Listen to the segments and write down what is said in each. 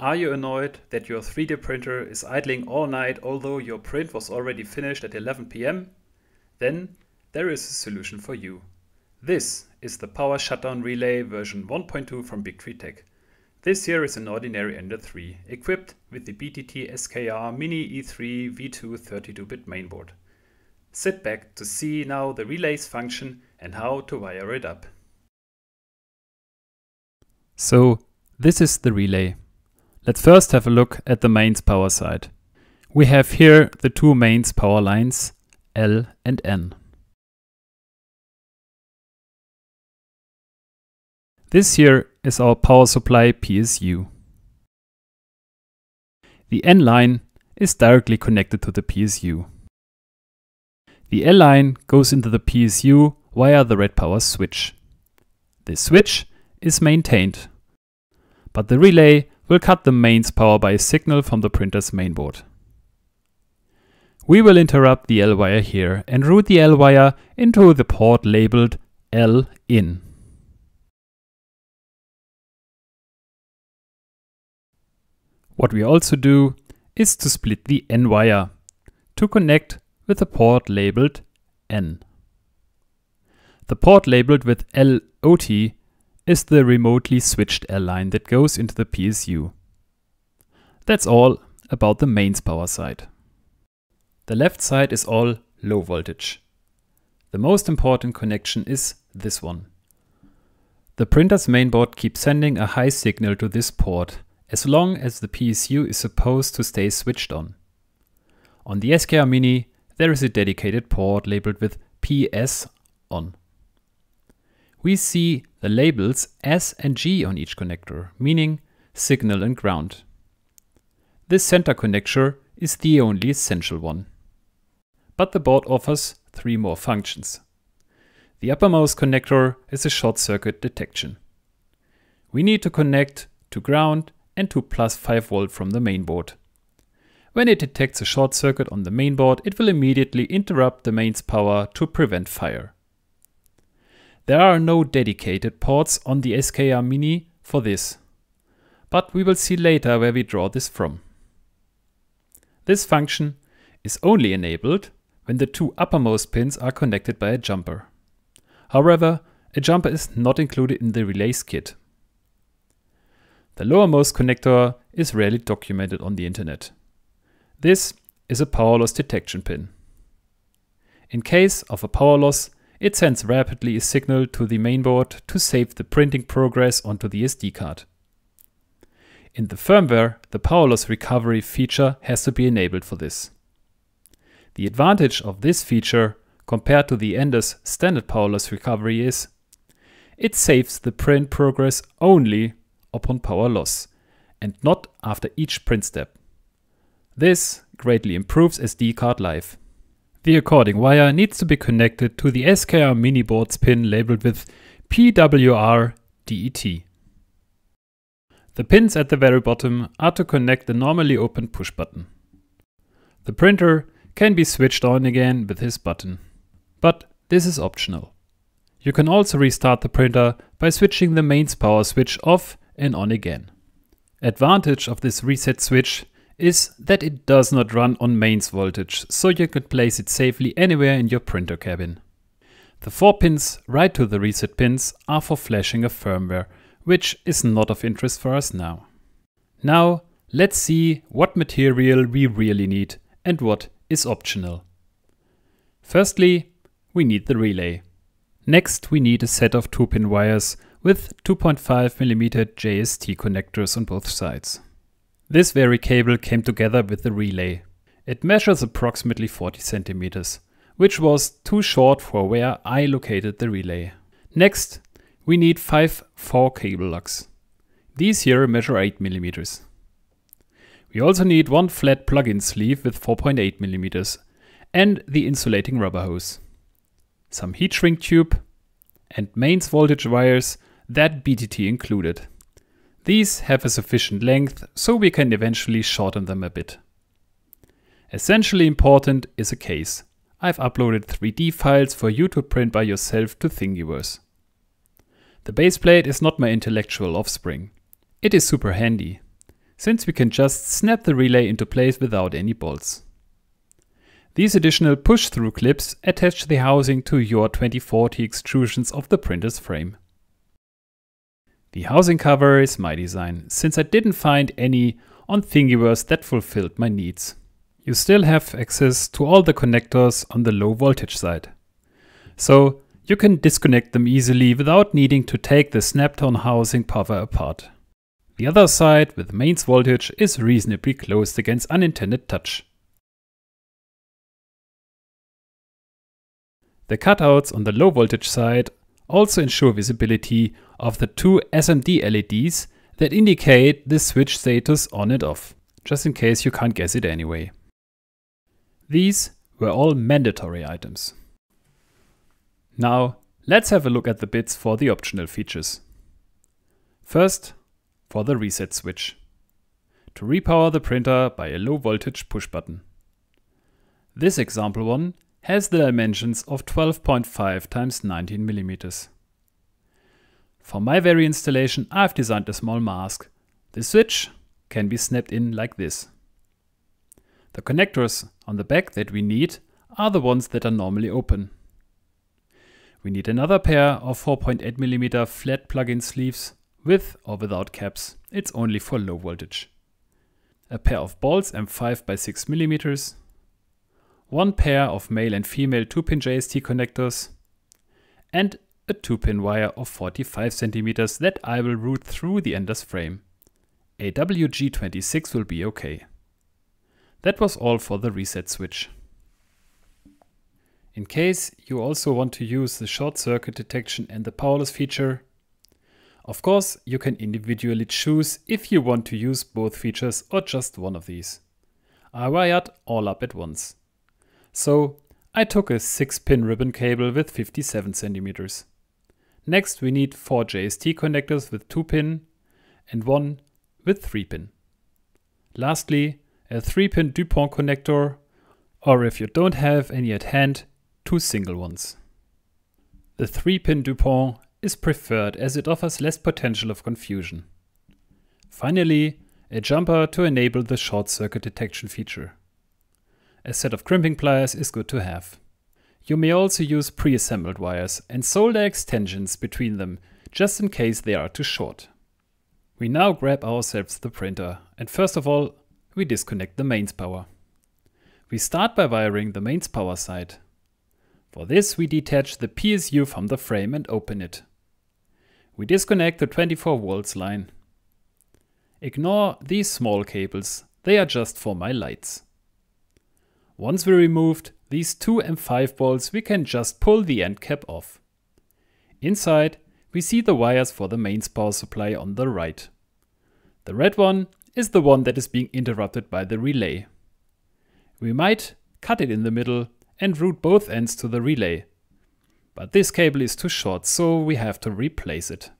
Are you annoyed that your 3D printer is idling all night although your print was already finished at 11 pm? Then there is a solution for you. This is the Power Shutdown Relay version 1.2 from Big Tech. This here is an ordinary Ender 3 equipped with the BTT SKR Mini E3 V2 32-bit mainboard. Sit back to see now the relays function and how to wire it up. So this is the relay. Let's first have a look at the mains power side. We have here the two mains power lines, L and N. This here is our power supply PSU. The N line is directly connected to the PSU. The L line goes into the PSU via the red power switch. This switch is maintained, but the relay will cut the mains power by a signal from the printer's mainboard. We will interrupt the L wire here and route the L wire into the port labeled L in. What we also do is to split the N wire to connect with a port labeled N. The port labeled with LOT is the remotely switched L line that goes into the PSU. That's all about the mains power side. The left side is all low voltage. The most important connection is this one. The printer's mainboard keeps sending a high signal to this port as long as the PSU is supposed to stay switched on. On the SKR Mini, there is a dedicated port labeled with PS on we see the labels S and G on each connector, meaning signal and ground. This center connector is the only essential one. But the board offers three more functions. The uppermost connector is a short circuit detection. We need to connect to ground and to plus 5 volt from the mainboard. When it detects a short circuit on the mainboard, it will immediately interrupt the mains power to prevent fire. There are no dedicated ports on the SKR Mini for this, but we will see later where we draw this from. This function is only enabled when the two uppermost pins are connected by a jumper. However, a jumper is not included in the relays kit. The lowermost connector is rarely documented on the internet. This is a power loss detection pin. In case of a power loss, it sends rapidly a signal to the mainboard to save the printing progress onto the SD card. In the firmware, the power loss recovery feature has to be enabled for this. The advantage of this feature compared to the Ender's standard power loss recovery is it saves the print progress only upon power loss and not after each print step. This greatly improves SD card life. The according wire needs to be connected to the SKR mini board's pin labeled with PWR_DET. The pins at the very bottom are to connect the normally open push button. The printer can be switched on again with this button, but this is optional. You can also restart the printer by switching the mains power switch off and on again. Advantage of this reset switch is that it does not run on mains voltage, so you could place it safely anywhere in your printer cabin. The four pins right to the reset pins are for flashing a firmware, which is not of interest for us now. Now let's see what material we really need and what is optional. Firstly, we need the relay. Next, we need a set of 2-pin wires with 2.5mm JST connectors on both sides. This very cable came together with the relay. It measures approximately 40 centimeters, which was too short for where I located the relay. Next, we need 5 4 cable lugs. These here measure 8 millimeters. We also need one flat plug-in sleeve with 4.8 millimeters and the insulating rubber hose. Some heat shrink tube and mains voltage wires, that BTT included. These have a sufficient length, so we can eventually shorten them a bit. Essentially important is a case. I've uploaded 3D files for you to print by yourself to Thingiverse. The baseplate is not my intellectual offspring. It is super handy, since we can just snap the relay into place without any bolts. These additional push-through clips attach the housing to your 2040 extrusions of the printer's frame. The housing cover is my design, since I didn't find any on Thingiverse that fulfilled my needs. You still have access to all the connectors on the low voltage side. So you can disconnect them easily without needing to take the Snapton housing cover apart. The other side with mains voltage is reasonably closed against unintended touch. The cutouts on the low voltage side also ensure visibility of the two SMD LEDs that indicate the switch status on and off, just in case you can't guess it anyway. These were all mandatory items. Now let's have a look at the bits for the optional features. First, for the reset switch. To repower the printer by a low voltage push button. This example one has the dimensions of 12.5 times 19 millimeters. For my very installation, I've designed a small mask. The switch can be snapped in like this. The connectors on the back that we need are the ones that are normally open. We need another pair of 4.8mm flat plug-in sleeves with or without caps. It's only for low voltage. A pair of balls M5 by 6mm one pair of male and female 2-pin JST connectors, and a 2-pin wire of 45 cm that I will route through the ender's frame. A WG26 will be okay. That was all for the reset switch. In case you also want to use the short circuit detection and the powerless feature, of course you can individually choose if you want to use both features or just one of these. I wired all up at once. So I took a 6-pin ribbon cable with 57 centimeters. Next we need 4 JST connectors with 2-pin and one with 3-pin. Lastly, a 3-pin DuPont connector or if you don't have any at hand, two single ones. The 3-pin DuPont is preferred as it offers less potential of confusion. Finally, a jumper to enable the short circuit detection feature. A set of crimping pliers is good to have. You may also use pre-assembled wires and solder extensions between them, just in case they are too short. We now grab ourselves the printer and first of all, we disconnect the mains power. We start by wiring the mains power side. For this we detach the PSU from the frame and open it. We disconnect the 24 volts line. Ignore these small cables, they are just for my lights. Once we removed these two M5 bolts, we can just pull the end cap off. Inside, we see the wires for the mains power supply on the right. The red one is the one that is being interrupted by the relay. We might cut it in the middle and route both ends to the relay. But this cable is too short, so we have to replace it.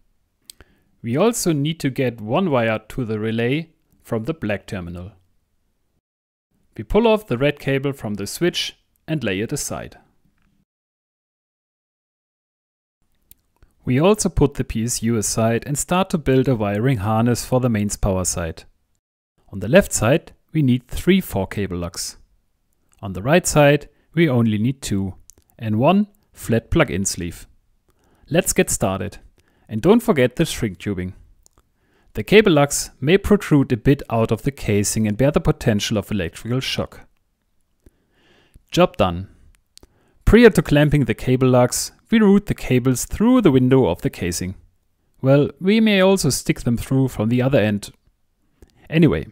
We also need to get one wire to the relay from the black terminal. We pull off the red cable from the switch and lay it aside. We also put the PSU aside and start to build a wiring harness for the mains power side. On the left side, we need three 4 cable lugs. On the right side, we only need two and one flat plug-in sleeve. Let's get started. And don't forget the shrink tubing. The cable lugs may protrude a bit out of the casing and bear the potential of electrical shock. Job done. Prior to clamping the cable lugs, we route the cables through the window of the casing. Well, we may also stick them through from the other end. Anyway,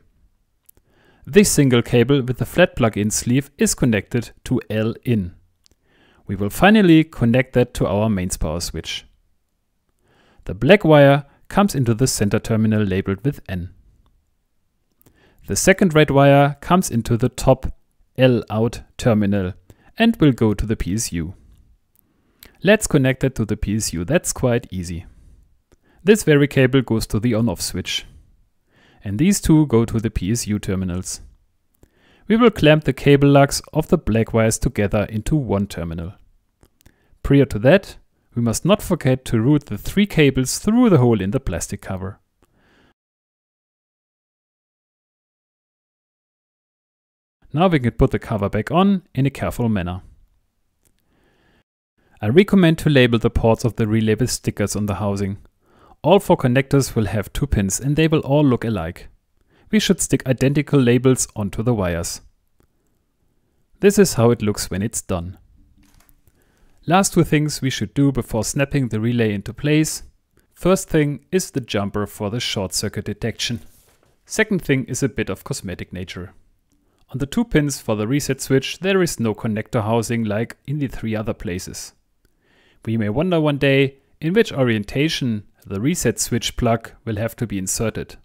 this single cable with the flat plug-in sleeve is connected to L-in. We will finally connect that to our mains power switch. The black wire comes into the center terminal labeled with N. The second red wire comes into the top L out terminal and will go to the PSU. Let's connect that to the PSU, that's quite easy. This very cable goes to the on-off switch. And these two go to the PSU terminals. We will clamp the cable lugs of the black wires together into one terminal. Prior to that, we must not forget to route the three cables through the hole in the plastic cover. Now we can put the cover back on in a careful manner. I recommend to label the ports of the relay with stickers on the housing. All four connectors will have two pins and they will all look alike. We should stick identical labels onto the wires. This is how it looks when it's done. Last two things we should do before snapping the relay into place. First thing is the jumper for the short circuit detection. Second thing is a bit of cosmetic nature. On the two pins for the reset switch there is no connector housing like in the three other places. We may wonder one day in which orientation the reset switch plug will have to be inserted.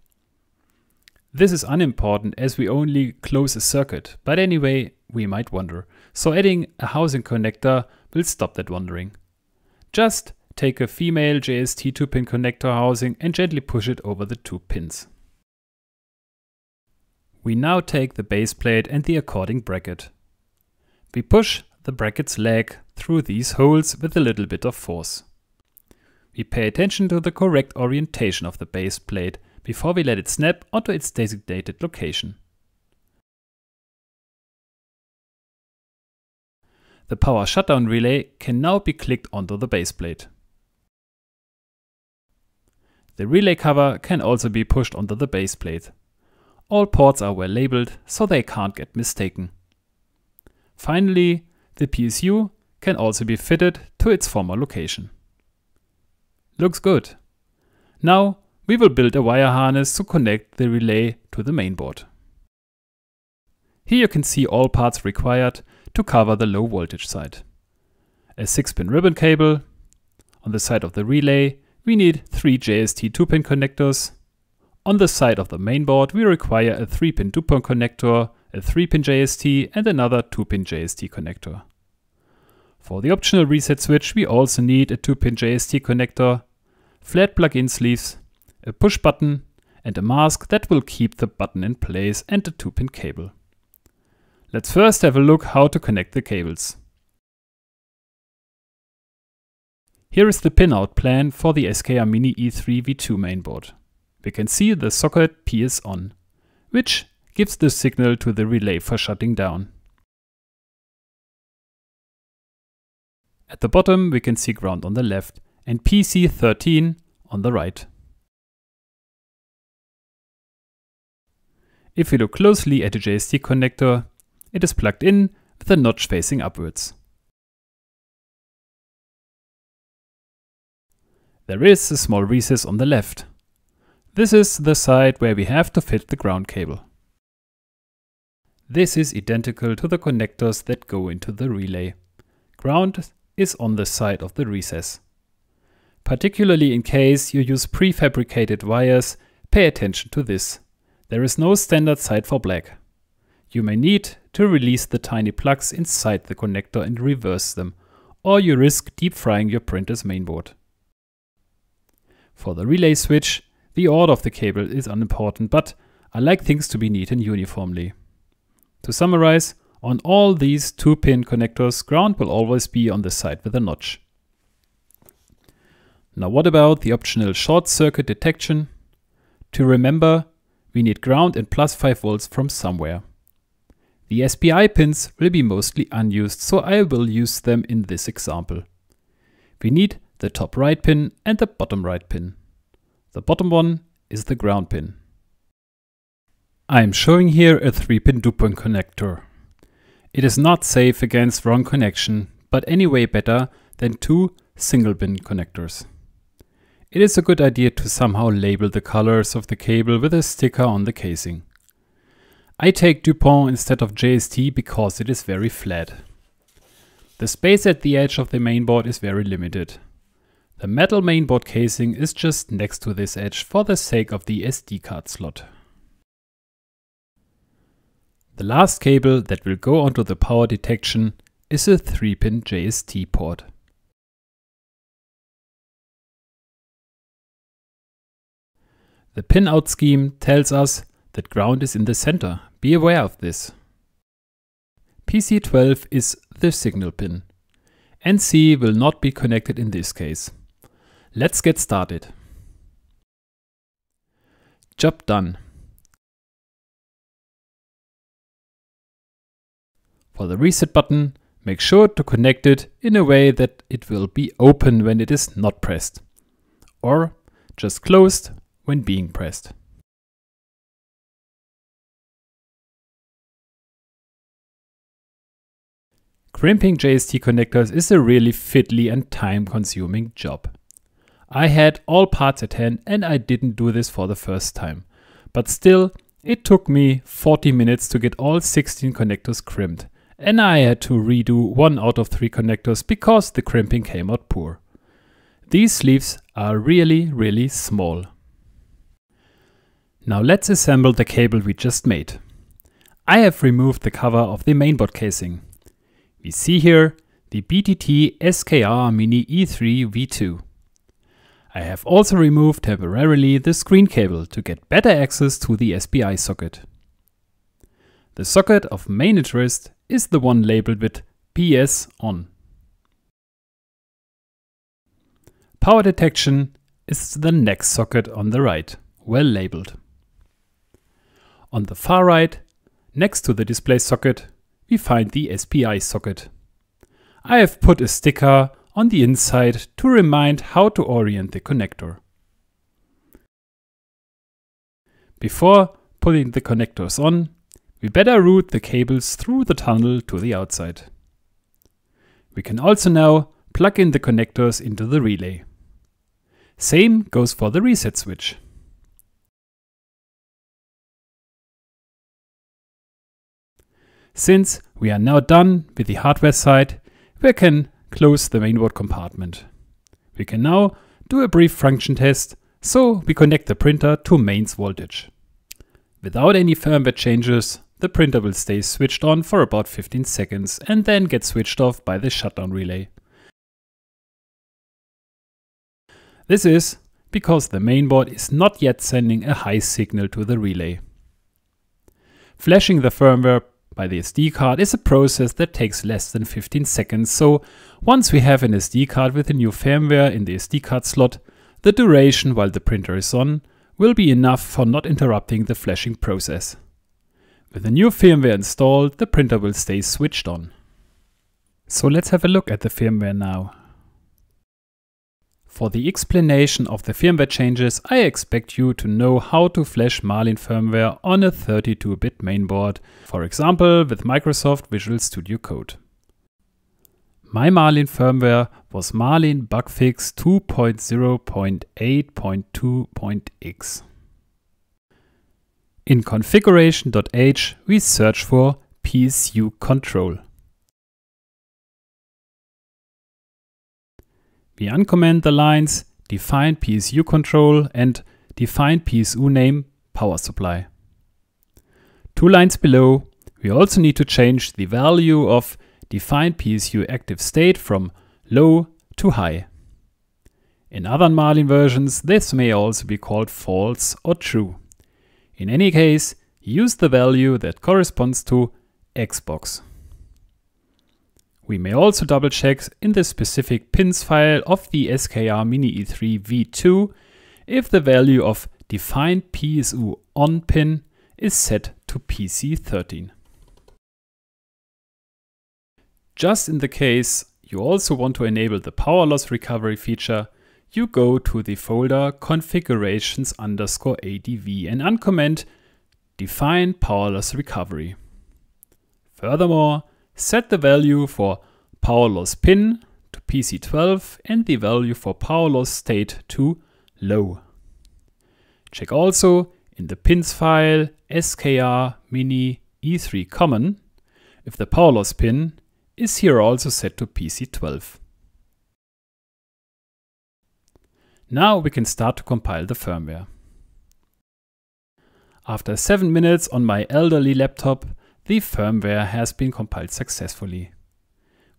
This is unimportant as we only close a circuit, but anyway, we might wonder. So adding a housing connector We'll stop that wandering. Just take a female JST 2-pin connector housing and gently push it over the two pins. We now take the base plate and the according bracket. We push the bracket's leg through these holes with a little bit of force. We pay attention to the correct orientation of the base plate before we let it snap onto its designated location. The power shutdown relay can now be clicked onto the base plate. The relay cover can also be pushed onto the base plate. All ports are well labeled so they can't get mistaken. Finally, the PSU can also be fitted to its former location. Looks good. Now we will build a wire harness to connect the relay to the mainboard. Here you can see all parts required to cover the low voltage side. A 6-pin ribbon cable. On the side of the relay, we need three JST 2-pin connectors. On the side of the mainboard, we require a 3-pin 2-pin connector, a 3-pin JST and another 2-pin JST connector. For the optional reset switch, we also need a 2-pin JST connector, flat plug-in sleeves, a push button, and a mask that will keep the button in place and a 2-pin cable. Let's first have a look how to connect the cables. Here is the pinout plan for the SKR Mini E3 V2 mainboard. We can see the socket P is on, which gives the signal to the relay for shutting down. At the bottom we can see ground on the left and PC13 on the right. If we look closely at the JST connector, it is plugged in with the notch facing upwards. There is a small recess on the left. This is the side where we have to fit the ground cable. This is identical to the connectors that go into the relay. Ground is on the side of the recess. Particularly in case you use prefabricated wires, pay attention to this. There is no standard side for black you may need to release the tiny plugs inside the connector and reverse them, or you risk deep frying your printer's mainboard. For the relay switch, the order of the cable is unimportant, but I like things to be neat and uniformly. To summarize, on all these 2-pin connectors, ground will always be on the side with a notch. Now what about the optional short circuit detection? To remember, we need ground and plus 5 volts from somewhere. The SPI pins will be mostly unused, so I will use them in this example. We need the top right pin and the bottom right pin. The bottom one is the ground pin. I'm showing here a 3-pin Dupont connector. It is not safe against wrong connection, but anyway better than two single-pin connectors. It is a good idea to somehow label the colors of the cable with a sticker on the casing. I take Dupont instead of JST because it is very flat. The space at the edge of the mainboard is very limited. The metal mainboard casing is just next to this edge for the sake of the SD card slot. The last cable that will go onto the power detection is a 3-pin JST port. The pinout scheme tells us that ground is in the center be aware of this. PC12 is the signal pin. NC will not be connected in this case. Let's get started. Job done. For the reset button, make sure to connect it in a way that it will be open when it is not pressed, or just closed when being pressed. Crimping JST connectors is a really fiddly and time consuming job. I had all parts at hand and I didn't do this for the first time. But still, it took me 40 minutes to get all 16 connectors crimped and I had to redo one out of three connectors because the crimping came out poor. These sleeves are really really small. Now let's assemble the cable we just made. I have removed the cover of the mainboard casing. We see here the BTT SKR Mini E3 V2. I have also removed temporarily the screen cable to get better access to the SPI socket. The socket of main interest is the one labeled with PS on. Power detection is the next socket on the right, well labeled. On the far right, next to the display socket, we find the SPI socket. I have put a sticker on the inside to remind how to orient the connector. Before putting the connectors on, we better route the cables through the tunnel to the outside. We can also now plug in the connectors into the relay. Same goes for the reset switch. Since we are now done with the hardware side, we can close the mainboard compartment. We can now do a brief function test, so we connect the printer to mains voltage. Without any firmware changes, the printer will stay switched on for about 15 seconds and then get switched off by the shutdown relay. This is because the mainboard is not yet sending a high signal to the relay. Flashing the firmware by the SD card is a process that takes less than 15 seconds, so once we have an SD card with a new firmware in the SD card slot, the duration while the printer is on will be enough for not interrupting the flashing process. With the new firmware installed, the printer will stay switched on. So let's have a look at the firmware now. For the explanation of the firmware changes, I expect you to know how to flash Marlin firmware on a 32-bit mainboard, for example with Microsoft Visual Studio Code. My Marlin firmware was Marlin Bugfix 2.0.8.2.x. In configuration.h we search for PSU control. the uncomment the lines, define PSU control and define PSU name power supply. Two lines below, we also need to change the value of define PSU active state from low to high. In other Marlin versions, this may also be called false or true. In any case, use the value that corresponds to Xbox. We may also double check in the specific pins file of the SKR Mini E3 V2 if the value of defined PSU on pin is set to PC13. Just in the case you also want to enable the power loss recovery feature, you go to the folder configurations underscore ADV and uncomment define power loss recovery. Furthermore, Set the value for power loss pin to PC12 and the value for power loss state to low. Check also in the pins file skr mini e3 common if the power loss pin is here also set to PC12. Now we can start to compile the firmware. After 7 minutes on my elderly laptop, the firmware has been compiled successfully.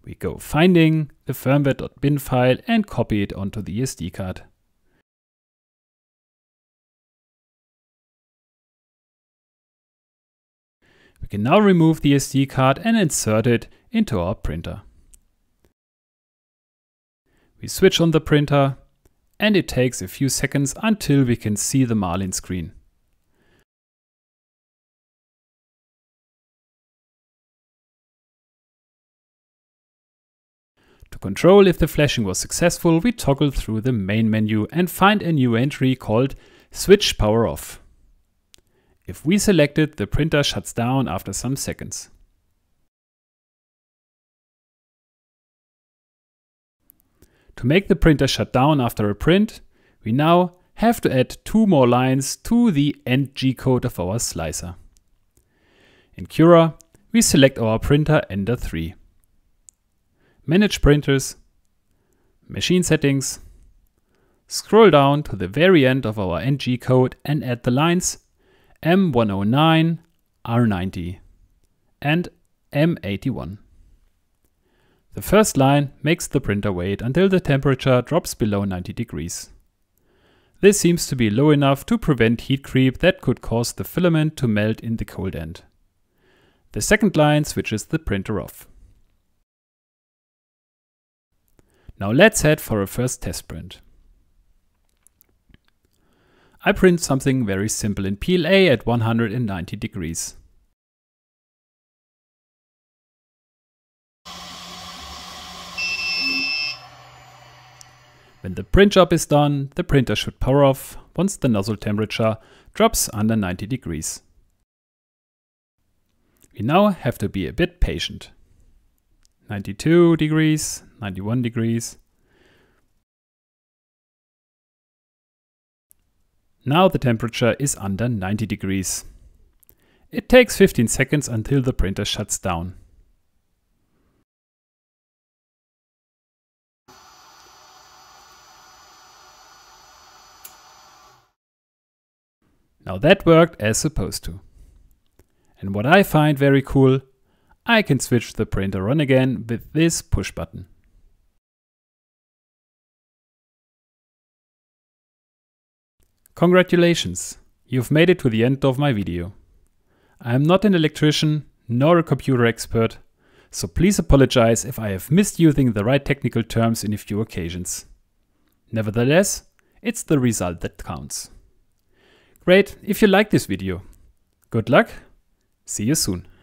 We go finding the firmware.bin file and copy it onto the SD card. We can now remove the SD card and insert it into our printer. We switch on the printer and it takes a few seconds until we can see the Marlin screen. control if the flashing was successful, we toggle through the main menu and find a new entry called switch power off. If we select it, the printer shuts down after some seconds. To make the printer shut down after a print, we now have to add two more lines to the end G-code of our slicer. In Cura, we select our printer Ender 3. Manage printers, machine settings, scroll down to the very end of our NG code and add the lines M109, R90 and M81. The first line makes the printer wait until the temperature drops below 90 degrees. This seems to be low enough to prevent heat creep that could cause the filament to melt in the cold end. The second line switches the printer off. Now let's head for a first test print. I print something very simple in PLA at 190 degrees. When the print job is done, the printer should power off once the nozzle temperature drops under 90 degrees. We now have to be a bit patient. 92 degrees, 91 degrees. Now the temperature is under 90 degrees. It takes 15 seconds until the printer shuts down. Now that worked as supposed to. And what I find very cool, I can switch the printer on again with this push button. Congratulations, you've made it to the end of my video. I am not an electrician nor a computer expert, so please apologize if I have missed using the right technical terms in a few occasions. Nevertheless, it's the result that counts. Great if you like this video. Good luck, see you soon.